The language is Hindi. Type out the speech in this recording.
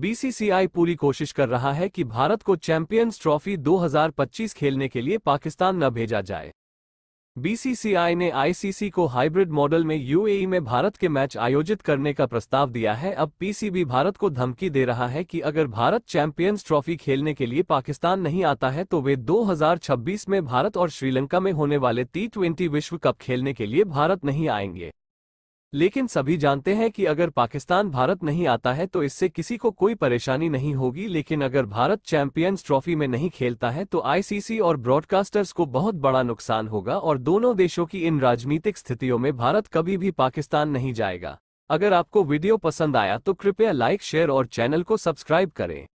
बीसीसीआई पूरी कोशिश कर रहा है कि भारत को चैंपियंस ट्रॉफी 2025 खेलने के लिए पाकिस्तान न भेजा जाए बीसीसीआई ने आईसीसी को हाइब्रिड मॉडल में यूएई e में भारत के मैच आयोजित करने का प्रस्ताव दिया है अब पीसीबी भारत को धमकी दे रहा है कि अगर भारत चैंपियंस ट्रॉफी खेलने के लिए पाकिस्तान नहीं आता है तो वे 2026 में भारत और श्रीलंका में होने वाले टी विश्व कप खेलने के लिए भारत नहीं आएंगे लेकिन सभी जानते हैं कि अगर पाकिस्तान भारत नहीं आता है तो इससे किसी को कोई परेशानी नहीं होगी लेकिन अगर भारत चैंपियंस ट्रॉफी में नहीं खेलता है तो आईसीसी और ब्रॉडकास्टर्स को बहुत बड़ा नुकसान होगा और दोनों देशों की इन राजनीतिक स्थितियों में भारत कभी भी पाकिस्तान नहीं जाएगा अगर आपको वीडियो पसंद आया तो कृपया लाइक शेयर और चैनल को सब्सक्राइब करें